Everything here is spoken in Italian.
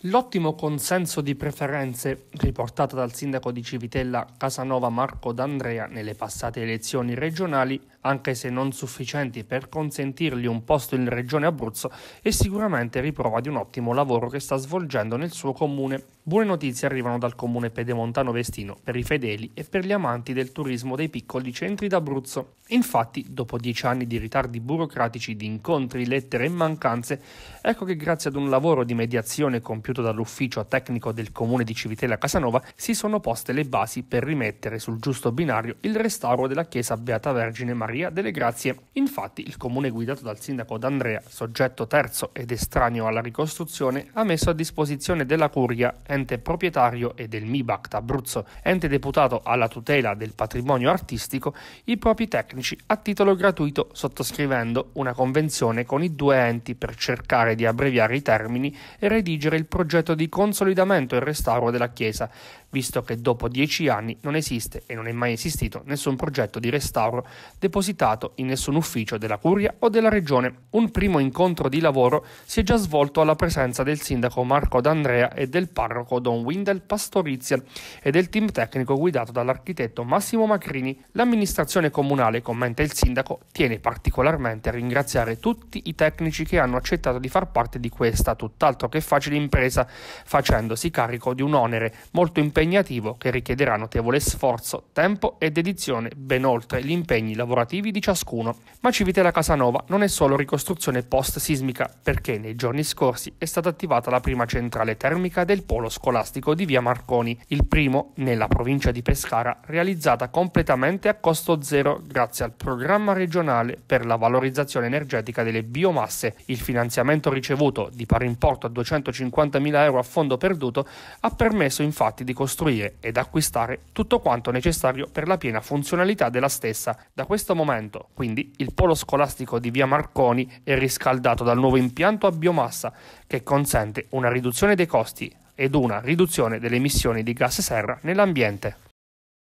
L'ottimo consenso di preferenze, riportato dal sindaco di Civitella Casanova Marco D'Andrea nelle passate elezioni regionali, anche se non sufficienti per consentirgli un posto in Regione Abruzzo, è sicuramente riprova di un ottimo lavoro che sta svolgendo nel suo comune. Buone notizie arrivano dal comune pedemontano Vestino per i fedeli e per gli amanti del turismo dei piccoli centri d'Abruzzo. Infatti, dopo dieci anni di ritardi burocratici, di incontri, lettere e mancanze, ecco che grazie ad un lavoro di mediazione compiuto dall'ufficio tecnico del comune di Civitella Casanova si sono poste le basi per rimettere sul giusto binario il restauro della chiesa Beata Vergine Maria Maria delle Grazie. Infatti il comune guidato dal sindaco D'Andrea, soggetto terzo ed estraneo alla ricostruzione, ha messo a disposizione della Curia, ente proprietario e del MIBACT Abruzzo, ente deputato alla tutela del patrimonio artistico, i propri tecnici a titolo gratuito sottoscrivendo una convenzione con i due enti per cercare di abbreviare i termini e redigere il progetto di consolidamento e restauro della chiesa visto che dopo dieci anni non esiste e non è mai esistito nessun progetto di restauro depositato in nessun ufficio della Curia o della Regione. Un primo incontro di lavoro si è già svolto alla presenza del sindaco Marco D'Andrea e del parroco Don Windel Pastorizia e del team tecnico guidato dall'architetto Massimo Macrini. L'amministrazione comunale, commenta il sindaco, tiene particolarmente a ringraziare tutti i tecnici che hanno accettato di far parte di questa tutt'altro che facile impresa, facendosi carico di un onere molto impegnativo impegnativo che richiederà notevole sforzo, tempo e dedizione ben oltre gli impegni lavorativi di ciascuno. Ma Civitella Casanova non è solo ricostruzione post-sismica, perché nei giorni scorsi è stata attivata la prima centrale termica del polo scolastico di via Marconi, il primo nella provincia di Pescara, realizzata completamente a costo zero grazie al programma regionale per la valorizzazione energetica delle biomasse. Il finanziamento ricevuto, di pari importo a 250.000 euro a fondo perduto, ha permesso infatti di costruire costruire ed acquistare tutto quanto necessario per la piena funzionalità della stessa. Da questo momento, quindi, il polo scolastico di via Marconi è riscaldato dal nuovo impianto a biomassa che consente una riduzione dei costi ed una riduzione delle emissioni di gas serra nell'ambiente.